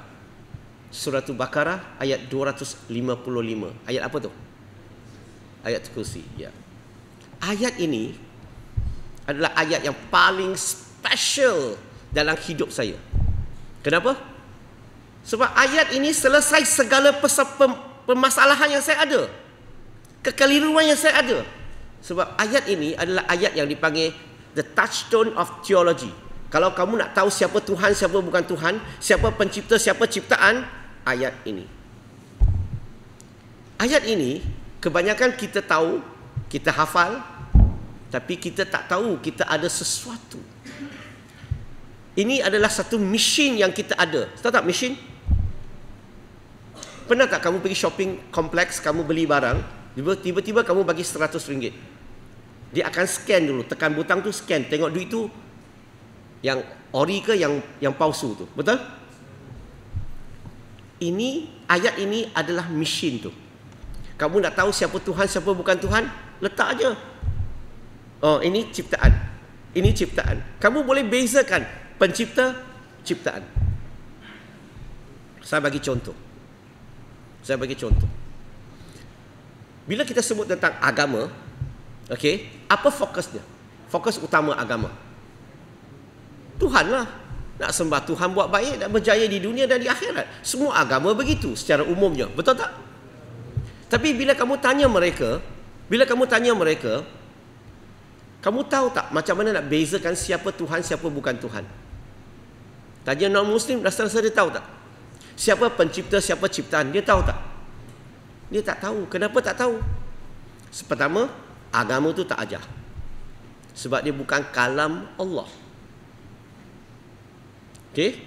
surah Al-Baqarah ayat 255. Ayat apa tu? Ayat kursi, ya. Ayat ini adalah ayat yang paling special dalam hidup saya. Kenapa? Sebab ayat ini selesai segala permasalahan yang saya ada. Kekeliruan yang saya ada. Sebab ayat ini adalah ayat yang dipanggil the touchstone of theology. Kalau kamu nak tahu siapa Tuhan, siapa bukan Tuhan, siapa pencipta, siapa ciptaan, ayat ini. Ayat ini kebanyakan kita tahu, kita hafal tapi kita tak tahu kita ada sesuatu. Ini adalah satu mesin yang kita ada. Tahu tak mesin? Pernah tak kamu pergi shopping kompleks, kamu beli barang, tiba-tiba kamu bagi seratus ringgit, Dia akan scan dulu, tekan butang tu scan, tengok duit tu yang ori ke yang yang palsu tu. Betul? ini ayat ini adalah mesin tu kamu nak tahu siapa Tuhan siapa bukan Tuhan letak aja oh ini ciptaan ini ciptaan kamu boleh bezakan pencipta ciptaan saya bagi contoh saya bagi contoh bila kita sebut tentang agama okey apa fokusnya fokus utama agama Tuhanlah nak sembah Tuhan buat baik nak berjaya di dunia dan di akhirat. Semua agama begitu secara umumnya. Betul tak? Tapi bila kamu tanya mereka, bila kamu tanya mereka, kamu tahu tak macam mana nak bezakan siapa Tuhan, siapa bukan Tuhan? Tanya non-Muslim, rasa-rasa dia tahu tak? Siapa pencipta, siapa ciptaan, dia tahu tak? Dia tak tahu. Kenapa tak tahu? Pertama, agama tu tak ajar. Sebab dia bukan kalam Allah. Okay,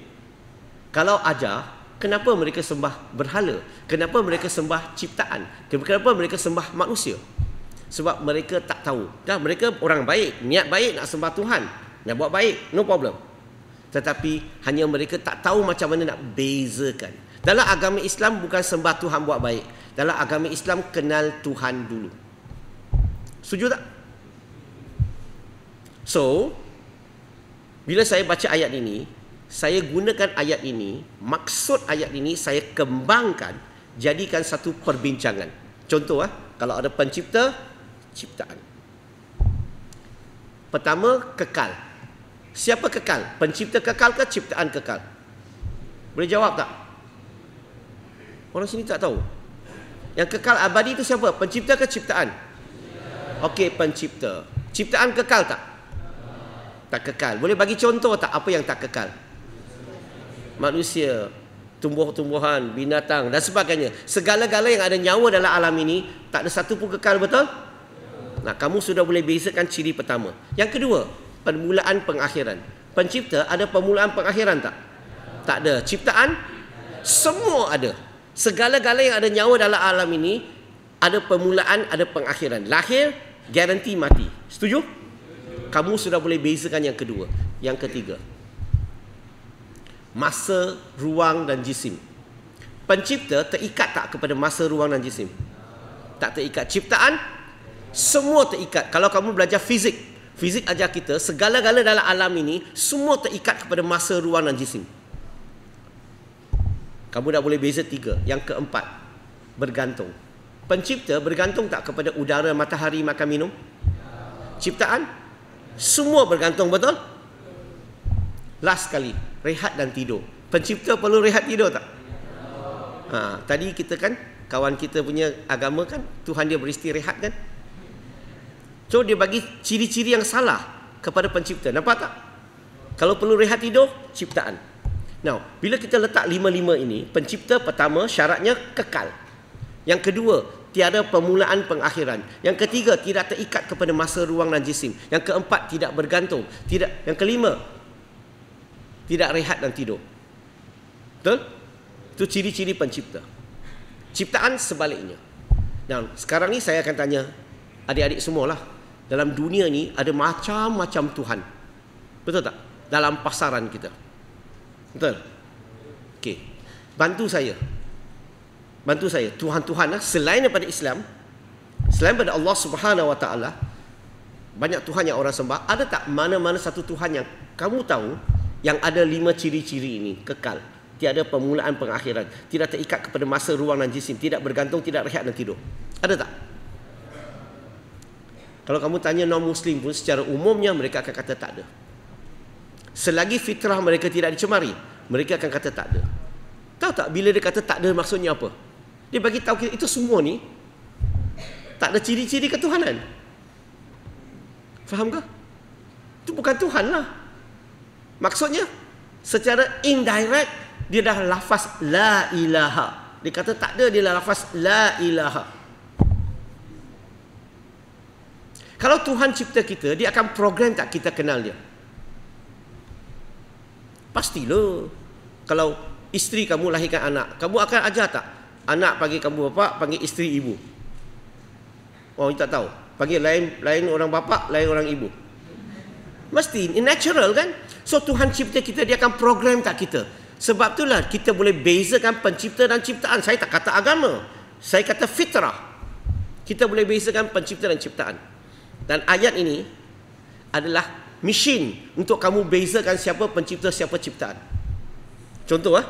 Kalau ajar, kenapa mereka sembah berhala? Kenapa mereka sembah ciptaan? Kenapa mereka sembah manusia? Sebab mereka tak tahu. Dah mereka orang baik, niat baik nak sembah Tuhan, nak buat baik, no problem. Tetapi hanya mereka tak tahu macam mana nak bezakan. Dalam agama Islam bukan sembah Tuhan buat baik. Dalam agama Islam kenal Tuhan dulu. Setuju tak? So bila saya baca ayat ini, saya gunakan ayat ini, maksud ayat ini saya kembangkan jadikan satu perbincangan. Contoh ah, kalau ada pencipta, ciptaan. Pertama kekal. Siapa kekal? Pencipta kekal ke ciptaan kekal? Boleh jawab tak? Orang sini tak tahu. Yang kekal abadi itu siapa? Pencipta ke ciptaan? Okey, pencipta. Ciptaan kekal tak? Tak kekal. Boleh bagi contoh tak apa yang tak kekal? manusia, tumbuh-tumbuhan, binatang dan sebagainya. Segala-gala yang ada nyawa dalam alam ini, tak ada satu pun kekal, betul? Nah, kamu sudah boleh bezakan ciri pertama. Yang kedua, permulaan pengakhiran. Pencipta ada permulaan pengakhiran tak? Tak ada. Ciptaan? Semua ada. Segala-gala yang ada nyawa dalam alam ini, ada permulaan, ada pengakhiran. Lahir, garanti mati. Setuju? Kamu sudah boleh bezakan yang kedua. Yang ketiga, masa, ruang dan jisim. Pencipta terikat tak kepada masa, ruang dan jisim? Tak terikat. Ciptaan semua terikat. Kalau kamu belajar fizik, fizik ajar kita segala-gala dalam alam ini semua terikat kepada masa, ruang dan jisim. Kamu dah boleh beza tiga. Yang keempat, bergantung. Pencipta bergantung tak kepada udara, matahari, makan, minum? Ciptaan? Semua bergantung, betul? Last kali rehat dan tidur. Pencipta perlu rehat tidur tak? Ha, tadi kita kan kawan kita punya agama kan Tuhan dia beristirahat kan? So dia bagi ciri-ciri yang salah kepada pencipta. Nampak tak? Kalau perlu rehat tidur, ciptaan. Now, bila kita letak lima-lima ini, pencipta pertama syaratnya kekal. Yang kedua, tiada permulaan pengakhiran. Yang ketiga, tidak terikat kepada masa, ruang dan jisim. Yang keempat, tidak bergantung. Tidak. Yang kelima, tidak rehat dan tidur. Betul? Itu ciri-ciri pencipta. Ciptaan sebaliknya. Dan sekarang ni saya akan tanya adik-adik semualah. Dalam dunia ni ada macam-macam Tuhan. Betul tak? Dalam pasaran kita. Betul? Okey. Bantu saya. Bantu saya. Tuhan-Tuhan lah. Selain daripada Islam. Selain daripada Allah Subhanahu Wa Taala, banyak Tuhan yang orang sembah. Ada tak mana-mana satu Tuhan yang kamu tahu yang ada lima ciri-ciri ini kekal tiada permulaan pengakhiran tidak terikat kepada masa ruang dan jisim tidak bergantung tidak rehat dan tidur ada tak kalau kamu tanya non muslim pun secara umumnya mereka akan kata tak ada selagi fitrah mereka tidak dicemari mereka akan kata tak ada tahu tak bila dia kata tak ada maksudnya apa dia bagi tahu kita itu semua ni tak ada ciri-ciri ketuhanan faham ke itu bukan tuhan lah Maksudnya secara indirect dia dah lafaz la ilaha. Dia kata tak ada dia lafaz la ilaha. Kalau Tuhan cipta kita, dia akan program tak kita kenal dia? Pastilah. Kalau isteri kamu lahirkan anak, kamu akan ajar tak? Anak panggil kamu bapa, panggil isteri ibu. Orang tak tahu. Panggil lain lain orang bapa, lain orang ibu. Mesti natural kan? So Tuhan cipta kita dia akan program tak kita. Sebab itulah kita boleh bezakan pencipta dan ciptaan. Saya tak kata agama. Saya kata fitrah. Kita boleh bezakan pencipta dan ciptaan. Dan ayat ini adalah mesin untuk kamu bezakan siapa pencipta siapa ciptaan. Contoh ah.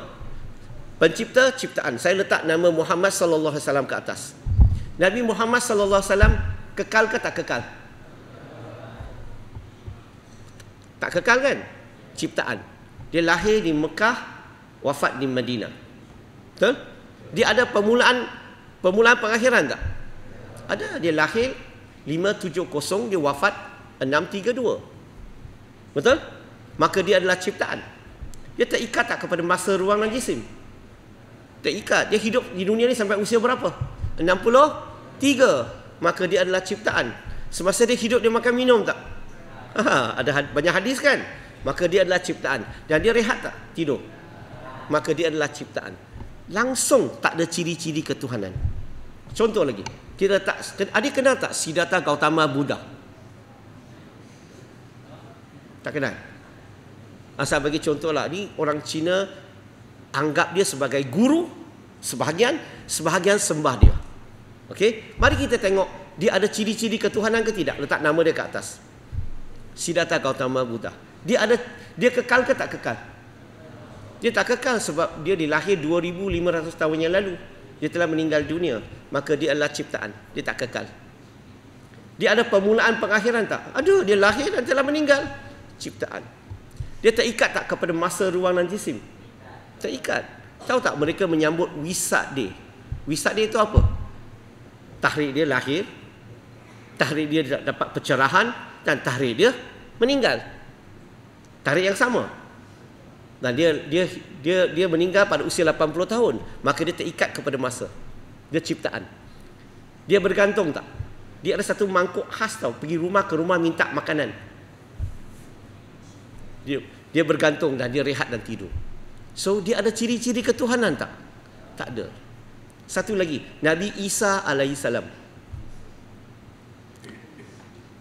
Pencipta ciptaan. Saya letak nama Muhammad sallallahu alaihi wasallam ke atas. Nabi Muhammad sallallahu alaihi wasallam kekal ke tak kekal? Tak kekal kan? ciptaan. Dia lahir di Mekah, wafat di Madinah. Betul? Dia ada permulaan permulaan pengakhiran tak? Ada. Dia lahir 570, dia wafat 632. Betul? Maka dia adalah ciptaan. Dia tak ikat tak kepada masa, ruang dan jisim? Tak ikat, Dia hidup di dunia ni sampai usia berapa? 63. Maka dia adalah ciptaan. Semasa dia hidup, dia makan minum tak? Ha, ada banyak hadis kan? maka dia adalah ciptaan dan dia rehat tak tidur maka dia adalah ciptaan langsung tak ada ciri-ciri ketuhanan contoh lagi kita tak adik kenal tak Siddhartha Gautama Buddha tak kenal asal bagi lah ini orang Cina anggap dia sebagai guru sebahagian sebahagian sembah dia okey mari kita tengok dia ada ciri-ciri ketuhanan ke tidak letak nama dia kat atas Siddhartha Gautama Buddha dia ada dia kekal ke tak kekal dia tak kekal sebab dia dilahir 2500 tahun yang lalu dia telah meninggal dunia maka dia adalah ciptaan dia tak kekal dia ada permulaan pengakhiran tak Aduh dia lahir dan telah meninggal ciptaan dia tak ikat tak kepada masa ruang dan jisim Tak ikat. tahu tak mereka menyambut wisat dia wisat dia itu apa Tahrir dia lahir Tahrir dia dapat pencerahan dan tahrir dia meninggal tarikh yang sama dan dia dia dia dia meninggal pada usia 80 tahun maka dia terikat kepada masa dia ciptaan dia bergantung tak dia ada satu mangkuk khas tau pergi rumah ke rumah minta makanan dia dia bergantung dan dia rehat dan tidur so dia ada ciri-ciri ketuhanan tak tak ada satu lagi nabi Isa alaihi salam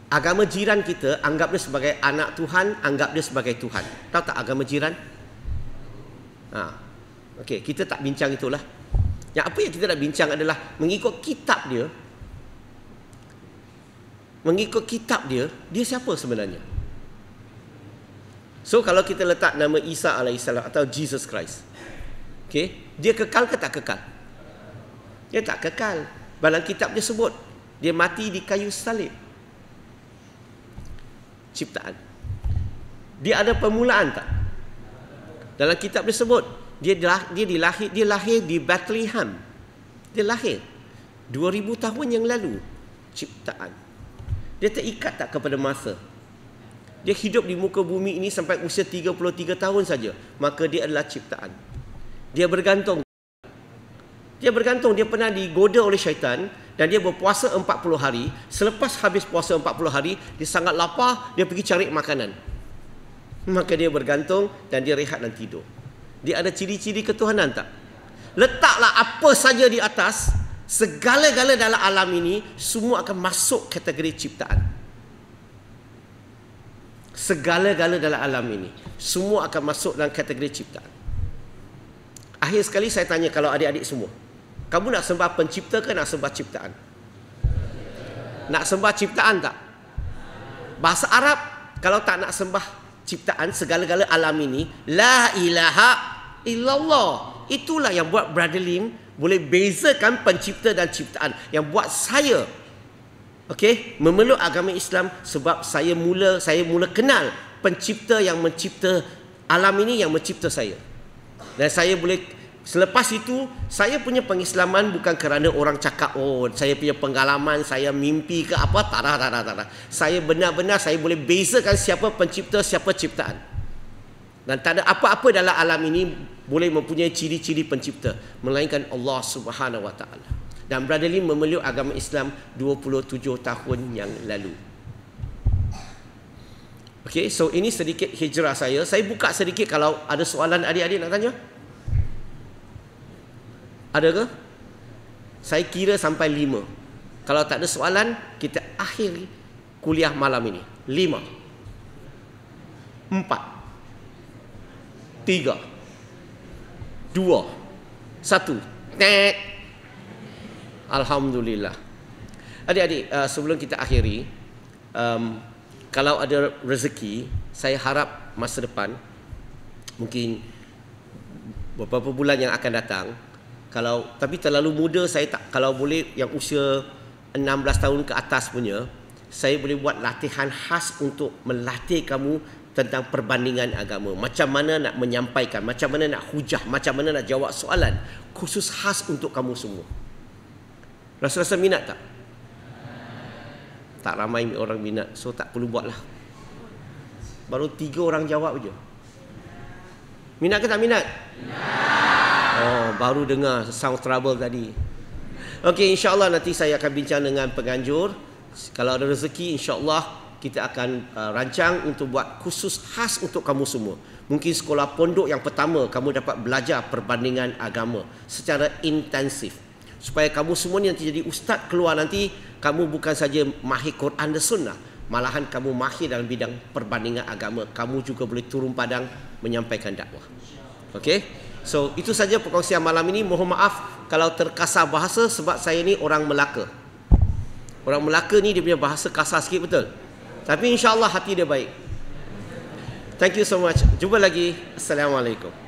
Agama jiran kita anggap dia sebagai anak Tuhan, anggap dia sebagai Tuhan. Tahu tak agama jiran? Ha. Okey, kita tak bincang itulah. Yang apa yang kita nak bincang adalah mengikut kitab dia. Mengikut kitab dia, dia siapa sebenarnya? So kalau kita letak nama Isa alaihissalam atau Jesus Christ. okay, dia kekal ke tak kekal? Dia tak kekal. Dalam kitab dia sebut dia mati di kayu salib ciptaan. Dia ada permulaan tak? Dalam kitab disebut dia dia dilahir dia lahir di Bethlehem. Dia lahir 2000 tahun yang lalu ciptaan. Dia terikat tak kepada masa? Dia hidup di muka bumi ini sampai usia 33 tahun saja, maka dia adalah ciptaan. Dia bergantung. Dia bergantung, dia pernah digoda oleh syaitan, dan dia berpuasa 40 hari selepas habis puasa 40 hari dia sangat lapar dia pergi cari makanan maka dia bergantung dan dia rehat dan tidur dia ada ciri-ciri ketuhanan tak letaklah apa saja di atas segala-gala dalam alam ini semua akan masuk kategori ciptaan segala-gala dalam alam ini semua akan masuk dalam kategori ciptaan akhir sekali saya tanya kalau adik-adik semua kamu nak sembah pencipta ke nak sembah ciptaan? Nak sembah ciptaan tak? Bahasa Arab kalau tak nak sembah ciptaan segala-gala alam ini la ilaha illallah. Itulah yang buat Brother Lim boleh bezakan pencipta dan ciptaan yang buat saya okey memeluk agama Islam sebab saya mula saya mula kenal pencipta yang mencipta alam ini yang mencipta saya. Dan saya boleh Selepas itu saya punya pengislaman bukan kerana orang cakap oh saya punya pengalaman saya mimpi ke apa tarah tarah tarah Saya benar-benar saya boleh bezakan siapa pencipta siapa ciptaan. Dan tak ada apa-apa dalam alam ini boleh mempunyai ciri-ciri pencipta melainkan Allah Subhanahu Wa Taala. Dan Brother Lim memeluk agama Islam 27 tahun yang lalu. Okay, so ini sedikit hijrah saya. Saya buka sedikit kalau ada soalan adik-adik nak tanya. Ada ke? Saya kira sampai lima. Kalau tak ada soalan, kita akhiri kuliah malam ini. Lima. Empat. Tiga. Dua. Satu. Tek. Alhamdulillah. Adik-adik, uh, sebelum kita akhiri, um, kalau ada rezeki, saya harap masa depan, mungkin beberapa bulan yang akan datang, kalau tapi terlalu muda saya tak kalau boleh yang usia 16 tahun ke atas punya saya boleh buat latihan khas untuk melatih kamu tentang perbandingan agama macam mana nak menyampaikan macam mana nak hujah macam mana nak jawab soalan khusus khas untuk kamu semua rasa-rasa minat tak tak ramai orang minat so tak perlu buat lah baru tiga orang jawab je minat ke tak minat minat Oh, baru dengar sound trouble tadi. Okey, insya-Allah nanti saya akan bincang dengan penganjur. Kalau ada rezeki, insya-Allah kita akan uh, rancang untuk buat khusus khas untuk kamu semua. Mungkin sekolah pondok yang pertama kamu dapat belajar perbandingan agama secara intensif. Supaya kamu semua ni nanti jadi ustaz keluar nanti kamu bukan saja mahir Quran dan sunnah, malahan kamu mahir dalam bidang perbandingan agama. Kamu juga boleh turun padang menyampaikan dakwah. Okey? So itu saja perkongsian malam ini Mohon maaf kalau terkasar bahasa Sebab saya ni orang Melaka Orang Melaka ni dia punya bahasa kasar sikit betul Tapi insyaAllah hati dia baik Thank you so much Jumpa lagi Assalamualaikum